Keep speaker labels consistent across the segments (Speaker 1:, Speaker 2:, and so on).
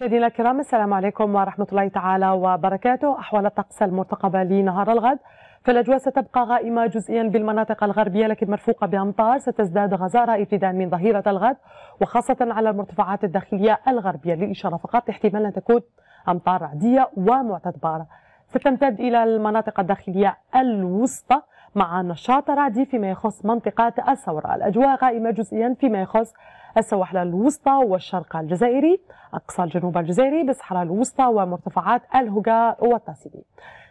Speaker 1: مشاهدينا الكرام السلام عليكم ورحمة الله تعالى وبركاته أحوال الطقس المرتقبة لنهار الغد فالأجواء ستبقى غائمة جزئيا بالمناطق الغربية لكن مرفوقة بأمطار ستزداد غزارة ابتداء من ظهيرة الغد وخاصة على المرتفعات الداخلية الغربية للإشارة فقط احتمال أن تكون أمطار رعدية ومعتدبارة ستمتد إلى المناطق الداخلية الوسطى مع نشاط رعدي فيما يخص منطقة الثورة الأجواء غائمة جزئيا فيما يخص السواحل الوسطى والشرق الجزائري أقصى الجنوب الجزائري بالصحراء الوسطى ومرتفعات الهجاء والتاسيبي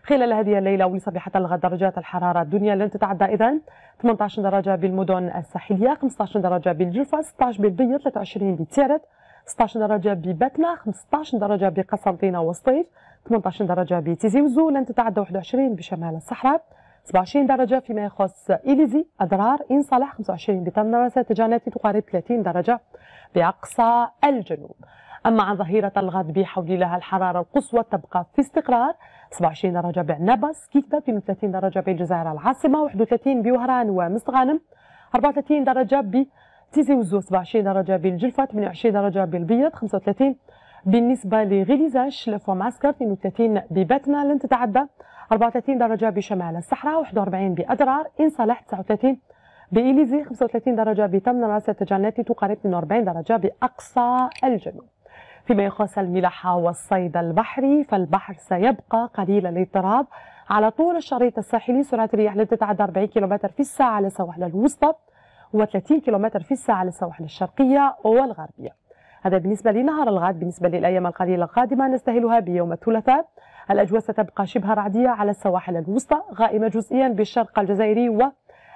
Speaker 1: خلال هذه الليلة ولصبيحة الغد درجات الحرارة الدنيا لن تتعدى إذا 18 درجة بالمدن الساحلية 15 درجة بالجرفة 16 بالبيض 23 بتيرت 16 درجة ببتنا 15 درجة بقسنطينة وسطيف 18 درجة بتيزي وزو لن تتعدى 21 بشمال الصحراء 27 درجة فيما يخص إليزي أضرار إن صالح 25 بتمنرة ستجاناتي تقارب 30 درجة بأقصى الجنوب أما عن ظهيرة الغد بحول لها الحرارة القصوى تبقى في استقرار 27 درجة بعنبس كيكدا 32 درجة بالجزائر العاصمة 31 بوهران ومستغانم 34 درجة بتيزي وزو 27 درجة بالجلفة 28 درجة بالبيض 35 بالنسبة لغليزاش لفوماسكر 32 ببتنا لن تتعدى 34 درجة بشمال الصحراء 41 بأدرار إن صالح 39 بإليزي 35 درجة بتمن راسة جناتي تقارب 42 درجة بأقصى الجنوب فيما يخص الملاحة والصيد البحري فالبحر سيبقى قليل الاضطراب على طول الشريط الساحلي سرعة الرياح لن تتعدى 40 كم في الساعة على السواحل الوسطى و30 كم في الساعة على السواحل الشرقية والغربية هذا بالنسبة لنهار الغد بالنسبة للأيام القليلة القادمة نستهلها بيوم الثلاثاء الأجواء ستبقى شبه رعدية على السواحل الوسطى غائمة جزئيا بالشرق الجزائري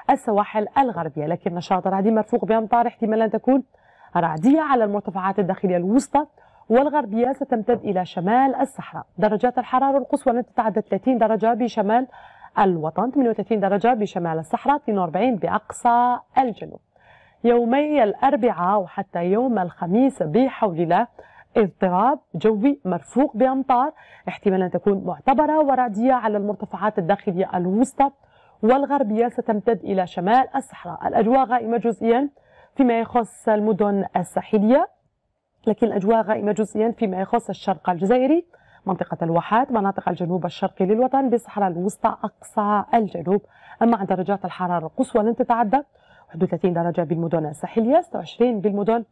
Speaker 1: والسواحل الغربية لكن نشاط رعدي مرفوق بأمطار احتمال أن تكون رعدية على المرتفعات الداخلية الوسطى والغربية ستمتد إلى شمال الصحراء درجات الحرارة القصوى لن تتعدى 30 درجة بشمال الوطن 38 درجة بشمال الصحراء 42 بأقصى الجنوب يومي الأربعاء وحتى يوم الخميس بحول الله اضطراب جوي مرفوق بأمطار احتمال أن تكون معتبرة ورعدية على المرتفعات الداخلية الوسطى والغربية ستمتد إلى شمال الصحراء الأجواء غائمة جزئيا فيما يخص المدن الساحلية لكن الأجواء غائمة جزئيا فيما يخص الشرق الجزائري منطقة الواحات مناطق الجنوب الشرقي للوطن بالصحراء الوسطى أقصى الجنوب أما عن درجات الحرارة القصوى لن تتعدى 31 درجة بالمدن الساحلية 26 بالمدن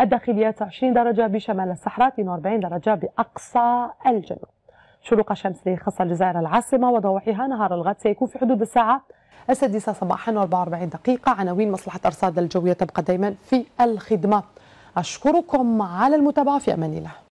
Speaker 1: الداخلية 29 درجة بشمال الصحراء 42 درجة بأقصى الجنوب شروق الشمس لخاصة الجزائر العاصمة وضواحيها نهار الغد سيكون في حدود الساعة السادسة صباحا و44 دقيقة عناوين مصلحة أرصاد الجوية تبقى دائما في الخدمة أشكركم على المتابعة في أمان الله